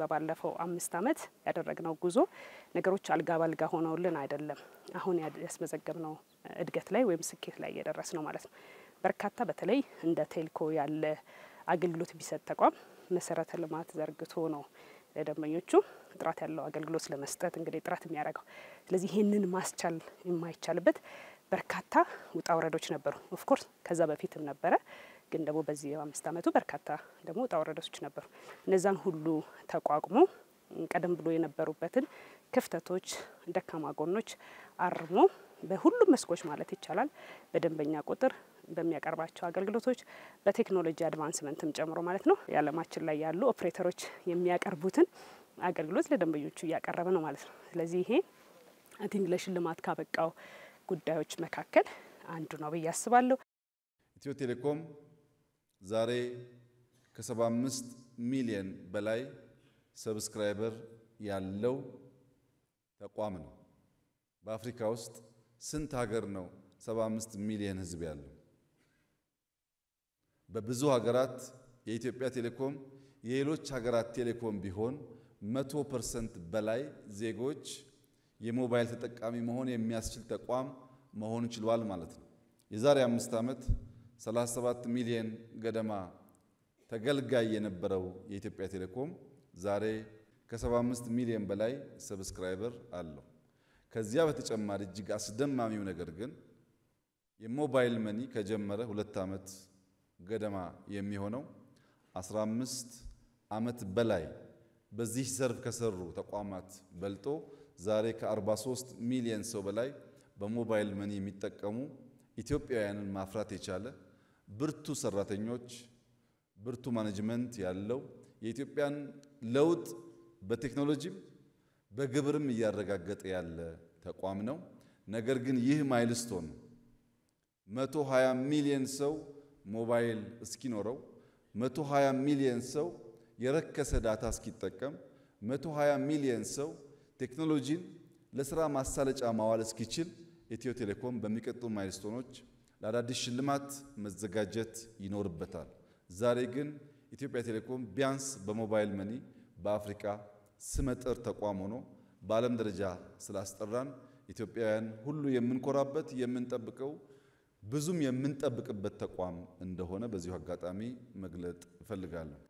በባለፈው አምስት ዓመት ያደረግነው ጉዞ ነገሮች አልጋ ባልጋ ሆነውልን አይደለም። አሁን ያስመዘገብነው እድገት ላይ ወይም ስኬት ላይ እየደረስ ነው ማለት ነው። በርካታ በተለይ እንደ ቴልኮ ያለ አገልግሎት ቢሰጥ ተቋም መሰረተ ልማት ዘርግቶ ነው ለደንበኞቹ ጥራት ያለው አገልግሎት ለመስጠት እንግዲህ ጥራት የሚያደርገው። ስለዚህ ይህንን ማስቻል የማይቻልበት በርካታ ውጣ ውረዶች ነበሩ። ኦፍኮርስ ከዛ በፊትም ነበረ ግን ደግሞ በዚህ አምስት አመቱ በርካታ ደግሞ ውጣ ወረዶች ነበሩ። እነዛን ሁሉ ተቋቁሞ ቀደም ብሎ የነበሩበትን ክፍተቶች፣ ደካማ ጎኖች አርሞ በሁሉም መስኮች ማለት ይቻላል በደንበኛ ቁጥር፣ በሚያቀርባቸው አገልግሎቶች፣ በቴክኖሎጂ አድቫንስመንትም ጨምሮ ማለት ነው የዓለማችን ላይ ያሉ ኦፕሬተሮች የሚያቀርቡትን አገልግሎት ለደንበኞቹ እያቀረበ ነው ማለት ነው። ስለዚህ ይሄ አቲንግ ለሽልማት ካበቃው ጉዳዮች መካከል አንዱ ነው ብዬ አስባለሁ። ኢትዮ ቴሌኮም ዛሬ ከ75 ሚሊዮን በላይ ሰብስክራይበር ያለው ተቋም ነው። በአፍሪካ ውስጥ ስንት ሀገር ነው 75 ሚሊዮን ህዝብ ያለው? በብዙ ሀገራት የኢትዮጵያ ቴሌኮም የሌሎች ሀገራት ቴሌኮም ቢሆን መቶ ፐርሰንት በላይ ዜጎች የሞባይል ተጠቃሚ መሆን የሚያስችል ተቋም መሆን ችሏል ማለት ነው። የዛሬ አምስት ዓመት 37 ሚሊየን ገደማ ተገልጋይ የነበረው የኢትዮጵያ ቴሌኮም ዛሬ ከ75 ሚሊዮን በላይ ሰብስክራይበር አለው። ከዚያ በተጨማሪ እጅግ አስደማሚው ነገር ግን የሞባይል መኒ ከጀመረ ሁለት ዓመት ገደማ የሚሆነው 15 ዓመት በላይ በዚህ ዘርፍ ከሰሩ ተቋማት በልጦ ዛሬ ከ43 ሚሊየን ሰው በላይ በሞባይል መኒ የሚጠቀሙ ኢትዮጵያውያንን ማፍራት የቻለ ብርቱ ሰራተኞች፣ ብርቱ ማኔጅመንት ያለው የኢትዮጵያን ለውጥ በቴክኖሎጂም በግብርም እያረጋገጠ ያለ ተቋም ነው። ነገር ግን ይህ ማይልስቶን 120 ሚሊዮን ሰው ሞባይል እስኪኖረው 120 ሚሊዮን ሰው የረከሰ ዳታ እስኪጠቀም 120 ሚሊዮን ሰው ቴክኖሎጂን ለስራ ማሳለጫ ማዋል እስኪችል ኢትዮ ቴሌኮም በሚቀጥሉ ማይልስቶኖች ለአዳዲስ ሽልማት መዘጋጀት ይኖርበታል። ዛሬ ግን ኢትዮጵያ ቴሌኮም ቢያንስ በሞባይል መኒ በአፍሪካ ስመጥር ተቋም ሆኖ በዓለም ደረጃ ስላስጠራን ኢትዮጵያውያን ሁሉ የምንኮራበት የምንጠብቀው ብዙም የምንጠብቅበት ተቋም እንደሆነ በዚሁ አጋጣሚ መግለጥ እፈልጋለሁ።